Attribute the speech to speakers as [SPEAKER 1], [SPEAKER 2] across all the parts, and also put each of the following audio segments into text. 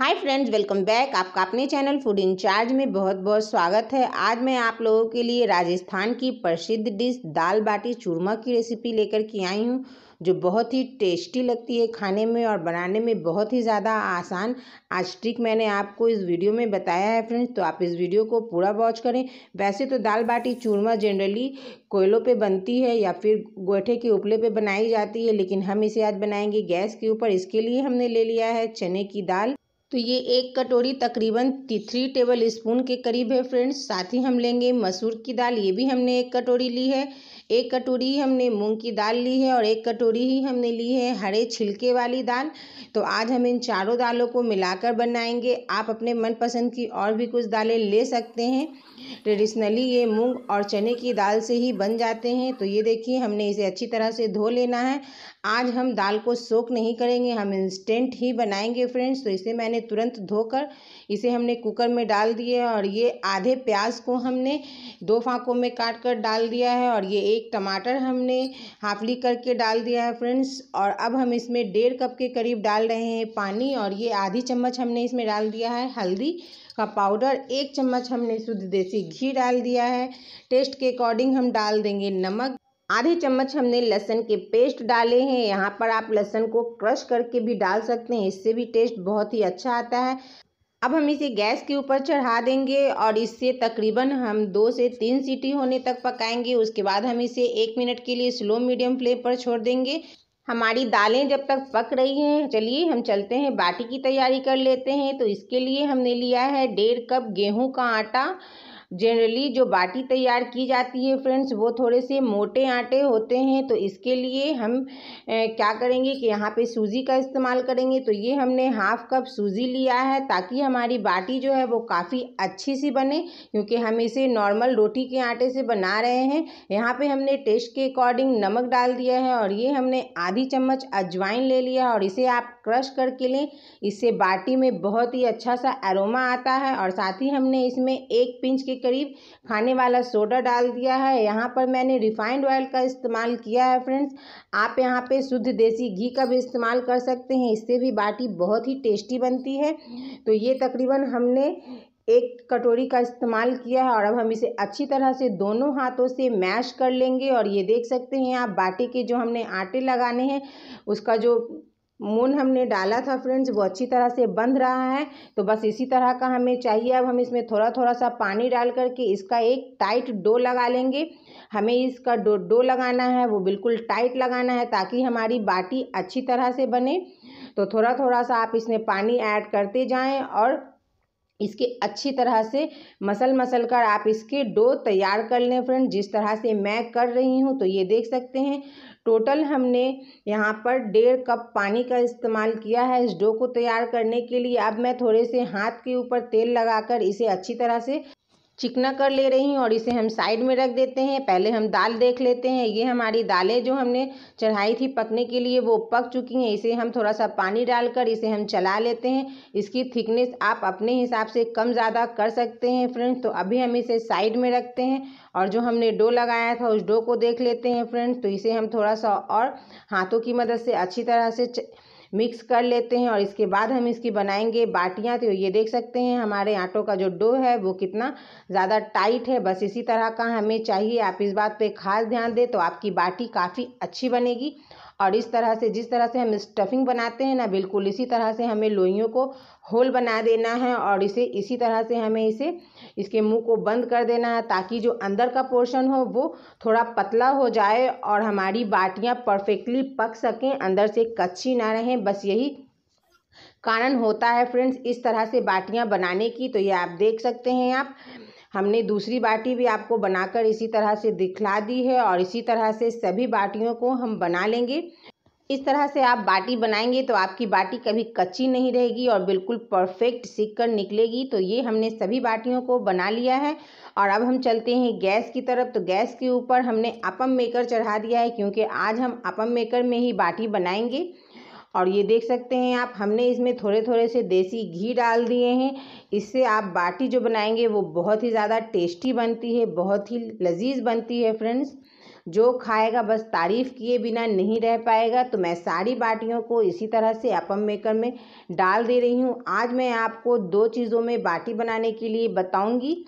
[SPEAKER 1] hi friends welcome back आपका अपने channel food in charge में बहुत बहुत स्वागत है आज मैं आप लोगों के लिए राजस्थान की प्रसिद्ध डिश दाल बाटी चूरमा की रेसिपी लेकर के आई हूँ जो बहुत ही टेस्टी लगती है खाने में और बनाने में बहुत ही ज़्यादा आसान आज ट्रिक मैंने आपको इस वीडियो में बताया है फ्रेंड्स तो आप इस वीडियो को पूरा वॉच करें वैसे तो दाल बाटी चूरमा जनरली कोयलों पे बनती है या फिर गोठे के उपले पे बनाई जाती है लेकिन हम इसे आज बनाएंगे गैस के ऊपर इसके लिए हमने ले लिया है चने की दाल तो ये एक कटोरी तकरीबन थ्री टेबल स्पून के करीब है फ्रेंड्स साथ ही हम लेंगे मसूर की दाल ये भी हमने एक कटोरी ली है एक कटोरी हमने मूंग की दाल ली है और एक कटोरी ही हमने ली है हरे छिलके वाली दाल तो आज हम इन चारों दालों को मिलाकर बनाएंगे आप अपने मनपसंद की और भी कुछ दालें ले सकते हैं ट्रेडिशनली ये मूंग और चने की दाल से ही बन जाते हैं तो ये देखिए हमने इसे अच्छी तरह से धो लेना है आज हम दाल को सोख नहीं करेंगे हम इंस्टेंट ही बनाएंगे फ्रेंड्स तो इसे मैंने तुरंत धोकर इसे हमने कुकर में डाल दिए और ये आधे प्याज को हमने दो फाँकों में काट कर डाल दिया है और ये एक टमाटर हमने हाफली करके डाल दिया है फ्रेंड्स और अब हम इसमें डेढ़ कप के करीब डाल रहे हैं पानी और ये आधी चम्मच हमने इसमें डाल दिया है हल्दी का पाउडर एक चम्मच हमने शुद्ध देसी घी डाल दिया है टेस्ट के अकॉर्डिंग हम डाल देंगे नमक आधे चम्मच हमने लहसुन के पेस्ट डाले हैं यहाँ पर आप लहसुन को क्रश करके भी डाल सकते हैं इससे भी टेस्ट बहुत ही अच्छा आता है अब हम इसे गैस के ऊपर चढ़ा देंगे और इससे तकरीबन हम दो से तीन सीटी होने तक पकाएंगे उसके बाद हम इसे एक मिनट के लिए स्लो मीडियम फ्लेम पर छोड़ देंगे हमारी दालें जब तक पक रही हैं चलिए हम चलते हैं बाटी की तैयारी कर लेते हैं तो इसके लिए हमने लिया है डेढ़ कप गेहूं का आटा जनरली जो बाटी तैयार की जाती है फ्रेंड्स वो थोड़े से मोटे आटे होते हैं तो इसके लिए हम ए, क्या करेंगे कि यहाँ पे सूजी का इस्तेमाल करेंगे तो ये हमने हाफ कप सूजी लिया है ताकि हमारी बाटी जो है वो काफ़ी अच्छी सी बने क्योंकि हम इसे नॉर्मल रोटी के आटे से बना रहे हैं यहाँ पर हमने टेस्ट के अकॉर्डिंग नमक डाल दिया है और ये हमने आधी चम्मच अजवाइन ले लिया और इसे आप क्रश करके लें इससे बाटी में बहुत ही अच्छा सा एरोमा आता है और साथ ही हमने इसमें एक पिंच के करीब खाने वाला सोडा डाल दिया है यहाँ पर मैंने रिफाइंड ऑयल का इस्तेमाल किया है फ्रेंड्स आप यहाँ पे शुद्ध देसी घी का भी इस्तेमाल कर सकते हैं इससे भी बाटी बहुत ही टेस्टी बनती है तो ये तकरीबन हमने एक कटोरी का इस्तेमाल किया है और अब हम इसे अच्छी तरह से दोनों हाथों से मैश कर लेंगे और ये देख सकते हैं आप बाटी के जो हमने आटे लगाने हैं उसका जो मून हमने डाला था फ्रेंड्स वो अच्छी तरह से बंध रहा है तो बस इसी तरह का हमें चाहिए अब हम इसमें थोड़ा थोड़ा सा पानी डाल करके इसका एक टाइट डो लगा लेंगे हमें इसका डो डो लगाना है वो बिल्कुल टाइट लगाना है ताकि हमारी बाटी अच्छी तरह से बने तो थोड़ा थोड़ा सा आप इसमें पानी ऐड करते जाएं और इसके अच्छी तरह से मसल मसल कर आप इसके डो तैयार कर लें फ्रेंड जिस तरह से मैं कर रही हूँ तो ये देख सकते हैं टोटल हमने यहाँ पर डेढ़ कप पानी का इस्तेमाल किया है इस डो को तैयार करने के लिए अब मैं थोड़े से हाथ के ऊपर तेल लगाकर इसे अच्छी तरह से चिकना कर ले रही हूँ और इसे हम साइड में रख देते हैं पहले हम दाल देख लेते हैं ये हमारी दालें जो हमने चढ़ाई थी पकने के लिए वो पक चुकी हैं इसे हम थोड़ा सा पानी डालकर इसे हम चला लेते हैं इसकी थिकनेस आप अपने हिसाब से कम ज़्यादा कर सकते हैं फ्रेंड्स तो अभी हम इसे साइड में रखते हैं और जो हमने डो लगाया था उस डो को देख लेते हैं फ्रेंड्स तो इसे हम थोड़ा सा और हाथों की मदद से अच्छी तरह से च... मिक्स कर लेते हैं और इसके बाद हम इसकी बनाएंगे बाटियाँ तो ये देख सकते हैं हमारे आटों का जो डो है वो कितना ज़्यादा टाइट है बस इसी तरह का हमें चाहिए आप इस बात पर खास ध्यान दें तो आपकी बाटी काफ़ी अच्छी बनेगी और इस तरह से जिस तरह से हम स्टफिंग बनाते हैं ना बिल्कुल इसी तरह से हमें लोइयों को होल बना देना है और इसे इसी तरह से हमें इसे इसके मुंह को बंद कर देना है ताकि जो अंदर का पोर्शन हो वो थोड़ा पतला हो जाए और हमारी बाटियाँ परफेक्टली पक सकें अंदर से कच्ची ना रहें बस यही कारण होता है फ्रेंड्स इस तरह से बाटियाँ बनाने की तो ये आप देख सकते हैं आप हमने दूसरी बाटी भी आपको बनाकर इसी तरह से दिखला दी है और इसी तरह से सभी बाटियों को हम बना लेंगे इस तरह से आप बाटी बनाएंगे तो आपकी बाटी कभी कच्ची नहीं रहेगी और बिल्कुल परफेक्ट सीख कर निकलेगी तो ये हमने सभी बाटियों को बना लिया है और अब हम चलते हैं गैस की तरफ तो गैस के ऊपर हमने अपम मेकर चढ़ा दिया है क्योंकि आज हम अपम मेकर में ही बाटी बनाएंगे और ये देख सकते हैं आप हमने इसमें थोड़े थोड़े से देसी घी डाल दिए हैं इससे आप बाटी जो बनाएंगे वो बहुत ही ज़्यादा टेस्टी बनती है बहुत ही लजीज बनती है फ्रेंड्स जो खाएगा बस तारीफ़ किए बिना नहीं रह पाएगा तो मैं सारी बाटियों को इसी तरह से अपम मेकर में डाल दे रही हूँ आज मैं आपको दो चीज़ों में बाटी बनाने के लिए बताऊँगी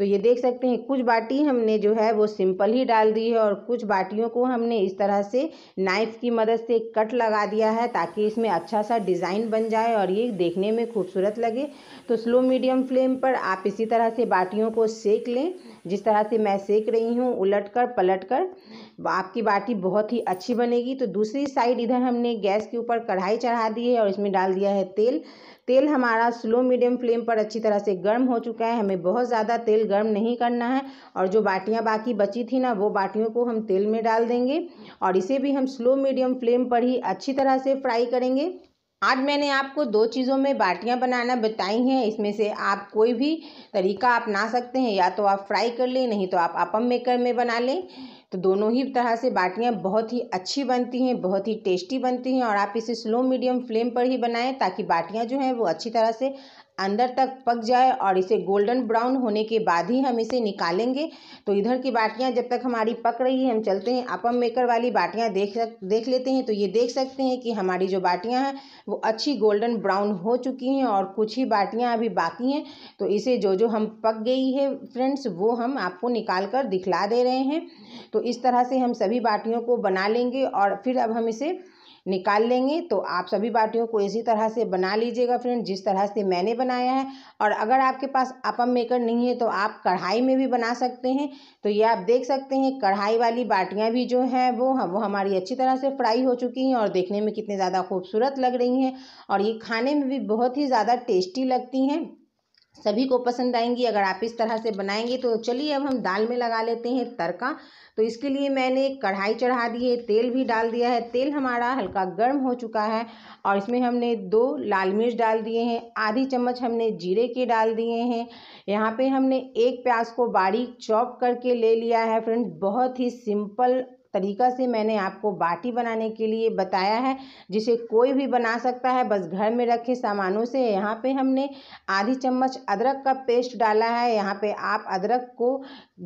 [SPEAKER 1] तो ये देख सकते हैं कुछ बाटी हमने जो है वो सिंपल ही डाल दी है और कुछ बाटियों को हमने इस तरह से नाइफ की मदद से कट लगा दिया है ताकि इसमें अच्छा सा डिज़ाइन बन जाए और ये देखने में खूबसूरत लगे तो स्लो मीडियम फ्लेम पर आप इसी तरह से बाटियों को सेक लें जिस तरह से मैं सेक रही हूँ उलट कर पलट कर आपकी बाटी बहुत ही अच्छी बनेगी तो दूसरी साइड इधर हमने गैस के ऊपर कढ़ाई चढ़ा दी है और इसमें डाल दिया है तेल तेल हमारा स्लो मीडियम फ्लेम पर अच्छी तरह से गर्म हो चुका है हमें बहुत ज़्यादा तेल गर्म नहीं करना है और जो बाटियाँ बाकी बची थी ना वो बाटियों को हम तेल में डाल देंगे और इसे भी हम स्लो मीडियम फ्लेम पर ही अच्छी तरह से फ्राई करेंगे आज मैंने आपको दो चीज़ों में बाटियाँ बनाना बताई हैं इसमें से आप कोई भी तरीका अपना सकते हैं या तो आप फ्राई कर लें नहीं तो आप अपम मेकर में बना लें तो दोनों ही तरह से बाटियाँ बहुत ही अच्छी बनती हैं बहुत ही टेस्टी बनती हैं और आप इसे स्लो मीडियम फ्लेम पर ही बनाएं ताकि बाटियाँ जो हैं वो अच्छी तरह से अंदर तक पक जाए और इसे गोल्डन ब्राउन होने के बाद ही हम इसे निकालेंगे तो इधर की बाटियाँ जब तक हमारी पक रही है हम चलते हैं अपम मेकर वाली बाटियाँ देख देख लेते हैं तो ये देख सकते हैं कि हमारी जो बाटियाँ हैं वो अच्छी गोल्डन ब्राउन हो चुकी हैं और कुछ ही बाटियाँ अभी बाकी हैं तो इसे जो जो हम पक गई है फ्रेंड्स वो हम आपको निकाल कर दिखला दे रहे हैं तो इस तरह से हम सभी बाटियों को बना लेंगे और फिर अब हम इसे निकाल लेंगे तो आप सभी बाटियों को इसी तरह से बना लीजिएगा फ्रेंड जिस तरह से मैंने बनाया है और अगर आपके पास अपम मेकर नहीं है तो आप कढ़ाई में भी बना सकते हैं तो ये आप देख सकते हैं कढ़ाई वाली बाटियाँ भी जो हैं वो वो हमारी अच्छी तरह से फ्राई हो चुकी हैं और देखने में कितने ज़्यादा खूबसूरत लग रही हैं और ये खाने में भी बहुत ही ज़्यादा टेस्टी लगती हैं सभी को पसंद आएंगी अगर आप इस तरह से बनाएंगे तो चलिए अब हम दाल में लगा लेते हैं तड़का तो इसके लिए मैंने कढ़ाई चढ़ा दी है तेल भी डाल दिया है तेल हमारा हल्का गर्म हो चुका है और इसमें हमने दो लाल मिर्च डाल दिए हैं आधी चम्मच हमने जीरे के डाल दिए हैं यहाँ पे हमने एक प्याज को बारीक चॉप करके ले लिया है फ्रेंड्स बहुत ही सिंपल तरीका से मैंने आपको बाटी बनाने के लिए बताया है जिसे कोई भी बना सकता है बस घर में रखे सामानों से यहाँ पे हमने आधी चम्मच अदरक का पेस्ट डाला है यहाँ पे आप अदरक को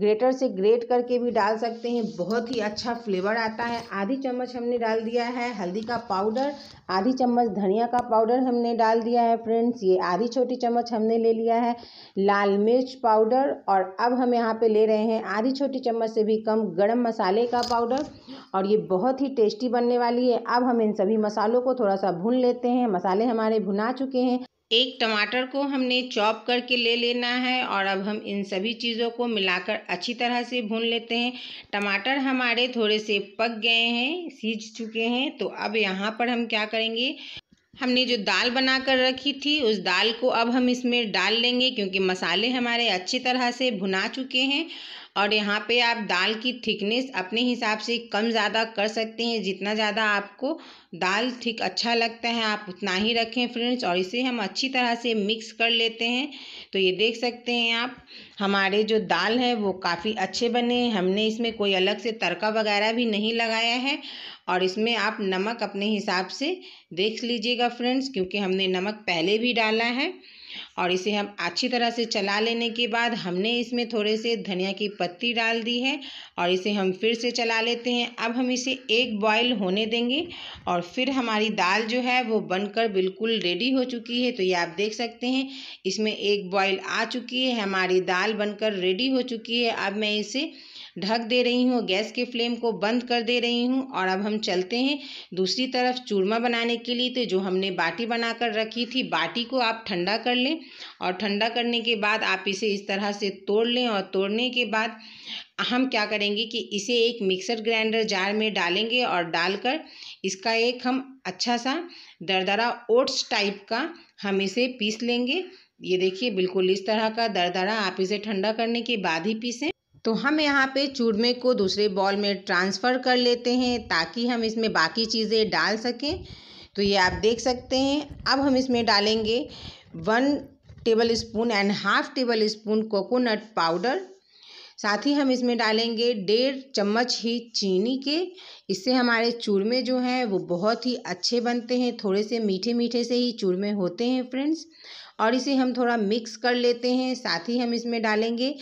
[SPEAKER 1] ग्रेटर से ग्रेट करके भी डाल सकते हैं बहुत ही अच्छा फ्लेवर आता है आधी चम्मच हमने डाल दिया है हल्दी का पाउडर आधी चम्मच धनिया का पाउडर हमने डाल दिया है फ्रेंड्स ये आधी छोटी चम्मच हमने ले लिया है लाल मिर्च पाउडर और अब हम यहाँ पर ले रहे हैं आधी छोटी चम्मच से भी कम गर्म मसाले का पाउडर पाउडर और ये बहुत ही टेस्टी बनने वाली है अब हम इन सभी मसालों को थोड़ा सा भून लेते हैं मसाले हमारे भुना चुके हैं एक टमाटर को हमने चॉप करके ले लेना है और अब हम इन सभी चीज़ों को मिलाकर अच्छी तरह से भून लेते हैं टमाटर हमारे थोड़े से पक गए हैं सीज चुके हैं तो अब यहाँ पर हम क्या करेंगे हमने जो दाल बना कर रखी थी उस दाल को अब हम इसमें डाल लेंगे क्योंकि मसाले हमारे अच्छी तरह से भुना चुके हैं और यहाँ पे आप दाल की थिकनेस अपने हिसाब से कम ज़्यादा कर सकते हैं जितना ज़्यादा आपको दाल ठीक अच्छा लगता है आप उतना ही रखें फ्रेंड्स और इसे हम अच्छी तरह से मिक्स कर लेते हैं तो ये देख सकते हैं आप हमारे जो दाल है वो काफ़ी अच्छे बने हैं हमने इसमें कोई अलग से तड़का वगैरह भी नहीं लगाया है और इसमें आप नमक अपने हिसाब से देख लीजिएगा फ्रेंड्स क्योंकि हमने नमक पहले भी डाला है और इसे हम अच्छी तरह से चला लेने के बाद हमने इसमें थोड़े से धनिया की पत्ती डाल दी है और इसे हम फिर से चला लेते हैं अब हम इसे एक बॉयल होने देंगे और फिर हमारी दाल जो है वो बनकर बिल्कुल रेडी हो चुकी है तो ये आप देख सकते हैं इसमें एक बॉयल आ चुकी है हमारी दाल बनकर रेडी हो चुकी है अब मैं इसे ढक दे रही हूँ गैस के फ्लेम को बंद कर दे रही हूँ और अब हम चलते हैं दूसरी तरफ चूरमा बनाने के लिए तो जो हमने बाटी बनाकर रखी थी बाटी को आप ठंडा कर लें और ठंडा करने के बाद आप इसे इस तरह से तोड़ लें और तोड़ने के बाद हम क्या करेंगे कि इसे एक मिक्सर ग्राइंडर जार में डालेंगे और डालकर इसका एक हम अच्छा सा दरदरा ओट्स टाइप का हम इसे पीस लेंगे ये देखिए बिल्कुल इस तरह का दरदरा आप इसे ठंडा करने के बाद ही पीसें तो हम यहाँ पे चूरमे को दूसरे बॉल में ट्रांसफ़र कर लेते हैं ताकि हम इसमें बाकी चीज़ें डाल सकें तो ये आप देख सकते हैं अब हम इसमें डालेंगे one tablespoon and half tablespoon coconut powder साथ ही हम इसमें डालेंगे डेढ़ चम्मच ही चीनी के इससे हमारे चूरमे जो हैं वो बहुत ही अच्छे बनते हैं थोड़े से मीठे मीठे से ही चूरमे होते हैं फ्रेंड्स और इसे हम थोड़ा मिक्स कर लेते हैं साथ ही हम इसमें डालेंगे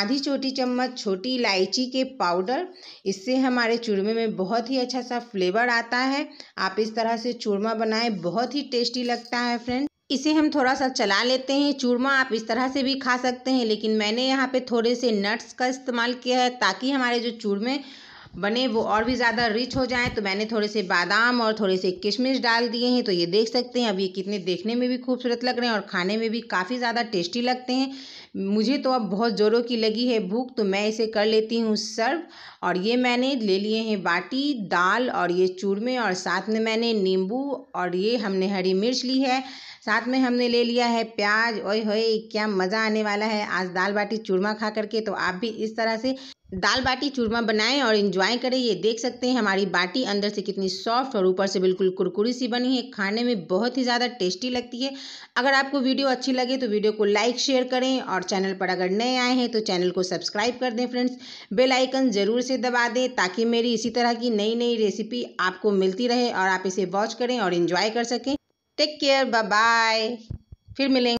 [SPEAKER 1] आधी छोटी चम्मच छोटी इलायची के पाउडर इससे हमारे चूरमे में बहुत ही अच्छा सा फ्लेवर आता है आप इस तरह से चूरमा बनाएं बहुत ही टेस्टी लगता है फ्रेंड्स इसे हम थोड़ा सा चला लेते हैं चूरमा आप इस तरह से भी खा सकते हैं लेकिन मैंने यहाँ पे थोड़े से नट्स का इस्तेमाल किया है ताकि हमारे जो चूरमे बने वो और भी ज़्यादा रिच हो जाएं तो मैंने थोड़े से बादाम और थोड़े से किशमिश डाल दिए हैं तो ये देख सकते हैं अब ये कितने देखने में भी खूबसूरत लग रहे हैं और खाने में भी काफ़ी ज़्यादा टेस्टी लगते हैं मुझे तो अब बहुत ज़ोरों की लगी है भूख तो मैं इसे कर लेती हूँ सर्व और ये मैंने ले लिए हैं बाटी दाल और ये चूरमे और साथ में मैंने नींबू और ये हमने हरी मिर्च ली है साथ में हमने ले लिया है प्याज ओए होए क्या मज़ा आने वाला है आज दाल बाटी चूरमा खा करके तो आप भी इस तरह से दाल बाटी चूरमा बनाएं और इन्जॉय करें ये देख सकते हैं हमारी बाटी अंदर से कितनी सॉफ्ट और ऊपर से बिल्कुल कुरकुरी सी बनी है खाने में बहुत ही ज़्यादा टेस्टी लगती है अगर आपको वीडियो अच्छी लगे तो वीडियो को लाइक शेयर करें और चैनल पर अगर नए आए हैं तो चैनल को सब्सक्राइब कर दें फ्रेंड्स बेल आइकन ज़रूर से दबा दें ताकि मेरी इसी तरह की नई नई रेसिपी आपको मिलती रहे और आप इसे वॉच करें और इन्जॉय कर सकें टेक केयर बाय फिर मिलेंगे